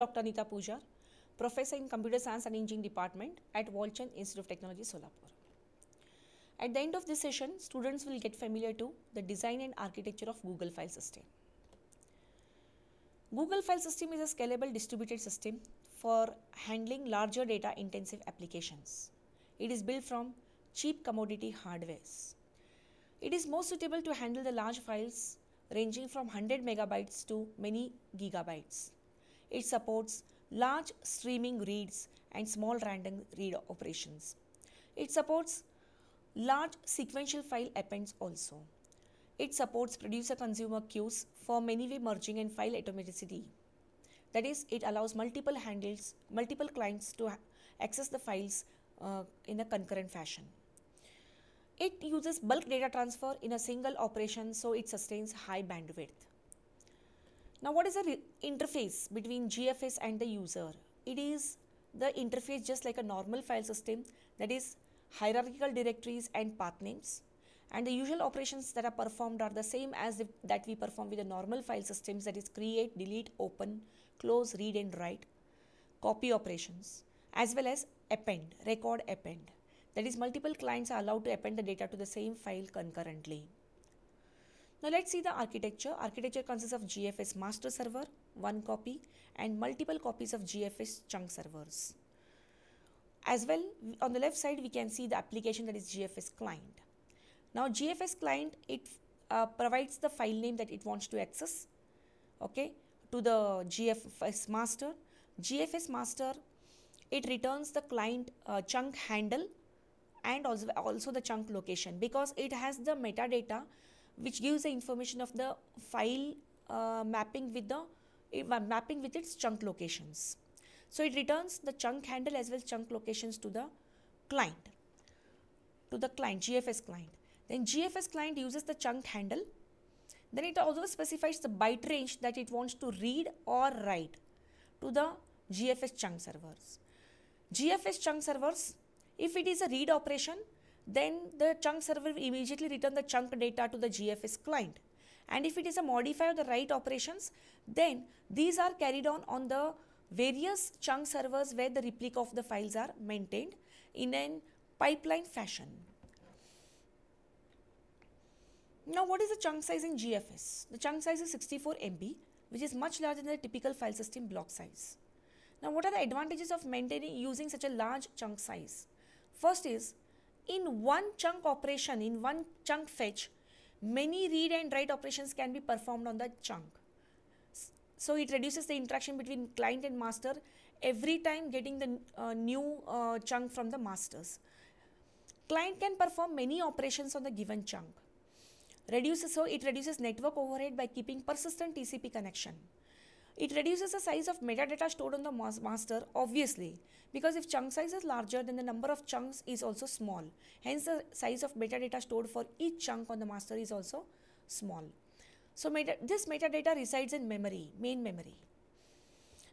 Dr. Anita Pujar, Professor in Computer Science and Engineering Department at Walchand Institute of Technology, Solapur. At the end of this session, students will get familiar to the design and architecture of Google File System. Google File System is a scalable distributed system for handling larger data intensive applications. It is built from cheap commodity hardwares. It is most suitable to handle the large files ranging from 100 megabytes to many gigabytes it supports large streaming reads and small random read operations. It supports large sequential file appends also. It supports producer-consumer queues for many-way merging and file automaticity. That is, it allows multiple handles, multiple clients to access the files uh, in a concurrent fashion. It uses bulk data transfer in a single operation so it sustains high bandwidth. Now what is the interface between GFS and the user? It is the interface just like a normal file system that is hierarchical directories and path names and the usual operations that are performed are the same as that we perform with the normal file systems that is create, delete, open, close, read and write, copy operations as well as append, record append. That is multiple clients are allowed to append the data to the same file concurrently. Now let's see the architecture. Architecture consists of GFS master server, one copy and multiple copies of GFS chunk servers. As well, on the left side we can see the application that is GFS client. Now GFS client, it uh, provides the file name that it wants to access, okay, to the GFS master. GFS master, it returns the client uh, chunk handle and also, also the chunk location because it has the metadata which gives the information of the file uh, mapping with the uh, mapping with its chunk locations. So it returns the chunk handle as well as chunk locations to the client, to the client, GFS client. Then GFS client uses the chunk handle. Then it also specifies the byte range that it wants to read or write to the GFS chunk servers. GFS chunk servers, if it is a read operation, then the chunk server will immediately return the chunk data to the GFS client. And if it is a modify of the write operations, then these are carried on on the various chunk servers where the replica of the files are maintained in a pipeline fashion. Now what is the chunk size in GFS? The chunk size is 64 MB which is much larger than the typical file system block size. Now what are the advantages of maintaining using such a large chunk size? First is in one chunk operation, in one chunk fetch, many read and write operations can be performed on the chunk. So it reduces the interaction between client and master every time getting the uh, new uh, chunk from the masters. Client can perform many operations on the given chunk. Reduces, so it reduces network overhead by keeping persistent TCP connection. It reduces the size of metadata stored on the master obviously because if chunk size is larger then the number of chunks is also small. Hence the size of metadata stored for each chunk on the master is also small. So meta this metadata resides in memory, main memory.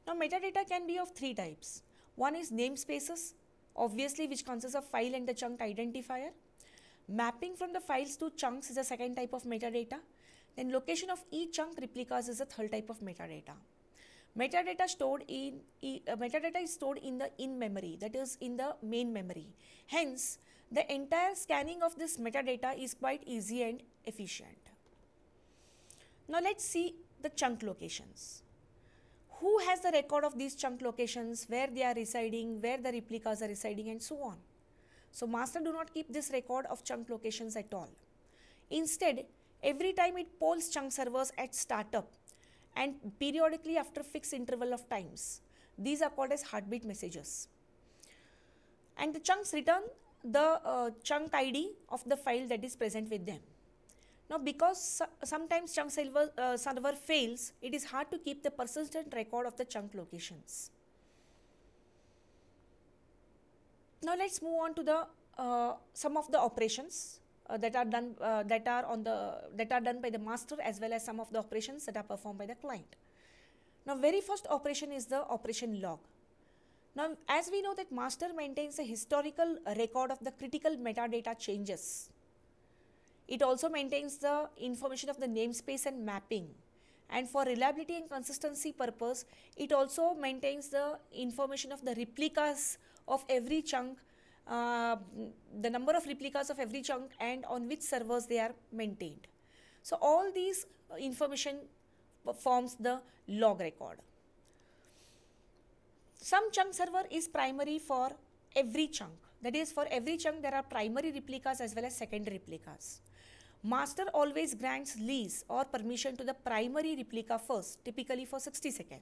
Now metadata can be of three types. One is namespaces, obviously which consists of file and the chunk identifier. Mapping from the files to chunks is the second type of metadata. Then location of each chunk replicas is the third type of metadata. Metadata stored in uh, metadata is stored in the in memory, that is in the main memory. Hence, the entire scanning of this metadata is quite easy and efficient. Now let's see the chunk locations. Who has the record of these chunk locations, where they are residing, where the replicas are residing and so on. So master do not keep this record of chunk locations at all. Instead, every time it polls chunk servers at startup, and periodically after fixed interval of times. These are called as heartbeat messages. And the chunks return the uh, chunk ID of the file that is present with them. Now because sometimes chunk server, uh, server fails, it is hard to keep the persistent record of the chunk locations. Now let's move on to the uh, some of the operations uh, that are done uh, that are on the that are done by the master as well as some of the operations that are performed by the client now very first operation is the operation log now as we know that master maintains a historical record of the critical metadata changes it also maintains the information of the namespace and mapping and for reliability and consistency purpose it also maintains the information of the replicas of every chunk uh, the number of replicas of every chunk and on which servers they are maintained. So all these information forms the log record. Some chunk server is primary for every chunk. That is for every chunk there are primary replicas as well as secondary replicas. Master always grants lease or permission to the primary replica first, typically for 60 seconds.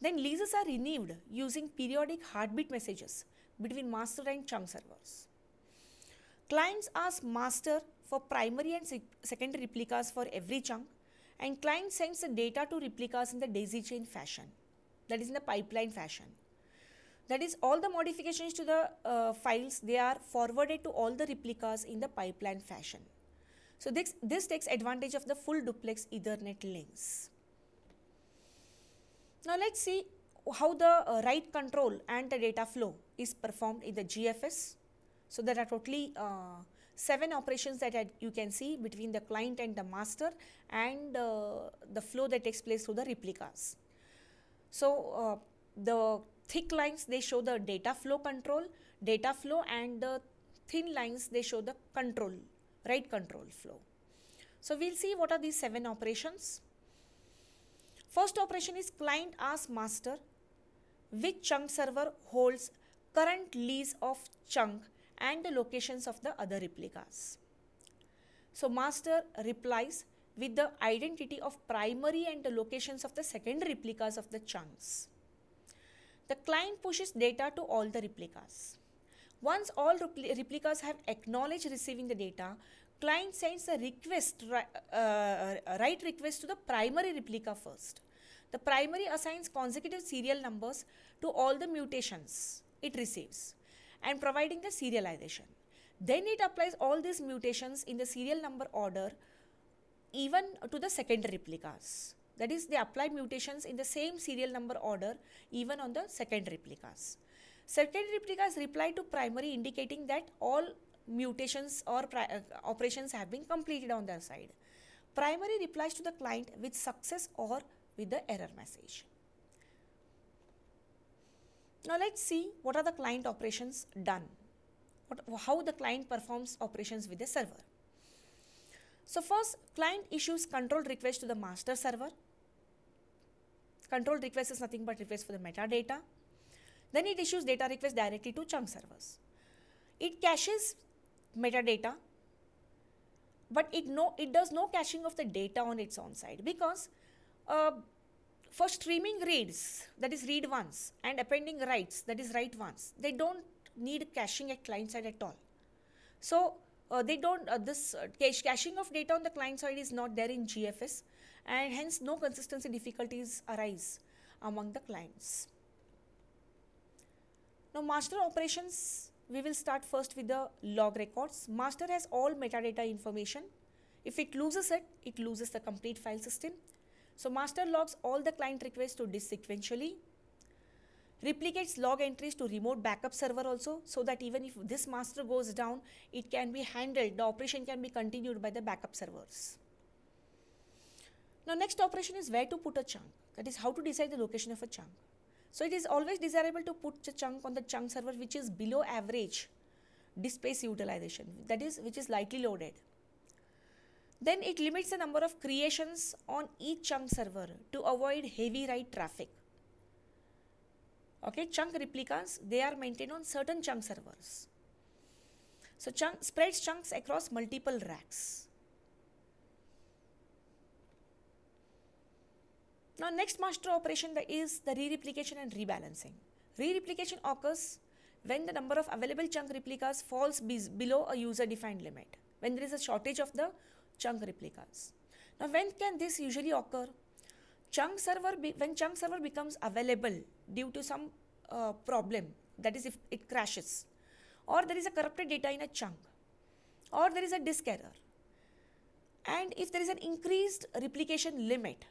Then leases are renewed using periodic heartbeat messages between master and chunk servers. Clients ask master for primary and sec secondary replicas for every chunk and client sends the data to replicas in the daisy chain fashion that is in the pipeline fashion that is all the modifications to the uh, files they are forwarded to all the replicas in the pipeline fashion so this this takes advantage of the full duplex ethernet links now let's see how the write uh, control and the data flow is performed in the GFS. So there are totally uh, seven operations that you can see between the client and the master and uh, the flow that takes place through the replicas. So the thick lines they show the data flow control data flow and the thin lines they show the control write control flow so we'll see what are these seven operations first operation is client asks master which chunk server holds current lease of chunk and the locations of the other replicas. So master replies with the identity of primary and the locations of the second replicas of the chunks. The client pushes data to all the replicas. Once all replicas have acknowledged receiving the data, client sends a request, uh, write request to the primary replica first. The primary assigns consecutive serial numbers to all the mutations it receives and providing the serialization. Then it applies all these mutations in the serial number order even to the secondary replicas. That is, they apply mutations in the same serial number order even on the secondary replicas. Secondary replicas reply to primary indicating that all mutations or uh, operations have been completed on their side. Primary replies to the client with success or with the error message. Now let's see what are the client operations done, what, how the client performs operations with the server. So first client issues control request to the master server. Control request is nothing but request for the metadata. Then it issues data request directly to chunk servers. It caches metadata but it no it does no caching of the data on its own side because uh, for streaming reads, that is read once, and appending writes, that is write once, they don't need caching at client side at all. So uh, they don't, uh, this uh, caching of data on the client side is not there in GFS and hence no consistency difficulties arise among the clients. Now master operations, we will start first with the log records. Master has all metadata information. If it loses it, it loses the complete file system so master logs all the client requests to disk sequentially. Replicates log entries to remote backup server also so that even if this master goes down, it can be handled, the operation can be continued by the backup servers. Now next operation is where to put a chunk, that is how to decide the location of a chunk. So it is always desirable to put the chunk on the chunk server which is below average disk space utilization, that is which is lightly loaded. Then it limits the number of creations on each chunk server to avoid heavy write traffic. Okay, chunk replicas, they are maintained on certain chunk servers. So chunk spreads chunks across multiple racks. Now next master operation that is the re-replication and rebalancing. Re-replication occurs when the number of available chunk replicas falls below a user defined limit, when there is a shortage of the chunk replicas. Now when can this usually occur? Chunk server, when chunk server becomes available due to some uh, problem, that is if it crashes, or there is a corrupted data in a chunk, or there is a disk error, and if there is an increased replication limit,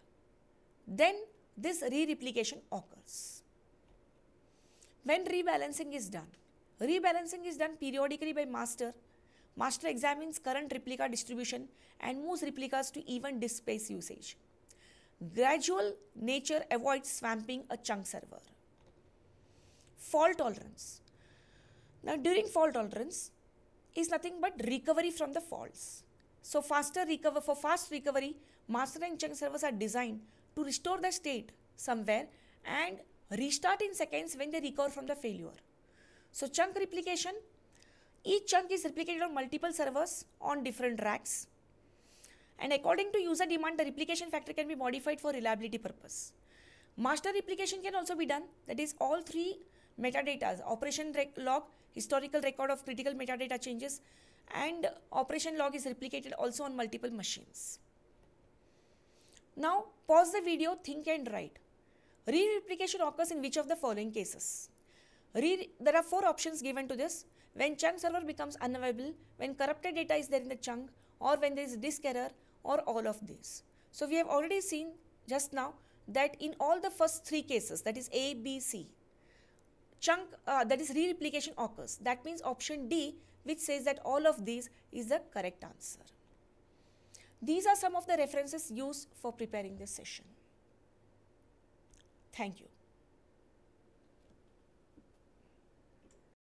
then this re-replication occurs. When rebalancing is done, rebalancing is done periodically by master Master examines current replica distribution and moves replicas to even disk space usage. Gradual nature avoids swamping a chunk server. Fault tolerance. Now during fault tolerance is nothing but recovery from the faults. So faster recover for fast recovery, master and chunk servers are designed to restore the state somewhere and restart in seconds when they recover from the failure. So chunk replication each chunk is replicated on multiple servers on different racks. And according to user demand, the replication factor can be modified for reliability purpose. Master replication can also be done, that is all three metadata, operation log, historical record of critical metadata changes and operation log is replicated also on multiple machines. Now pause the video, think and write. Re-replication occurs in which of the following cases? Re there are four options given to this. When chunk server becomes unavailable, when corrupted data is there in the chunk, or when there is disk error, or all of these. So we have already seen just now that in all the first three cases, that is A, B, C, chunk, uh, that is re-replication occurs. That means option D, which says that all of these is the correct answer. These are some of the references used for preparing this session. Thank you.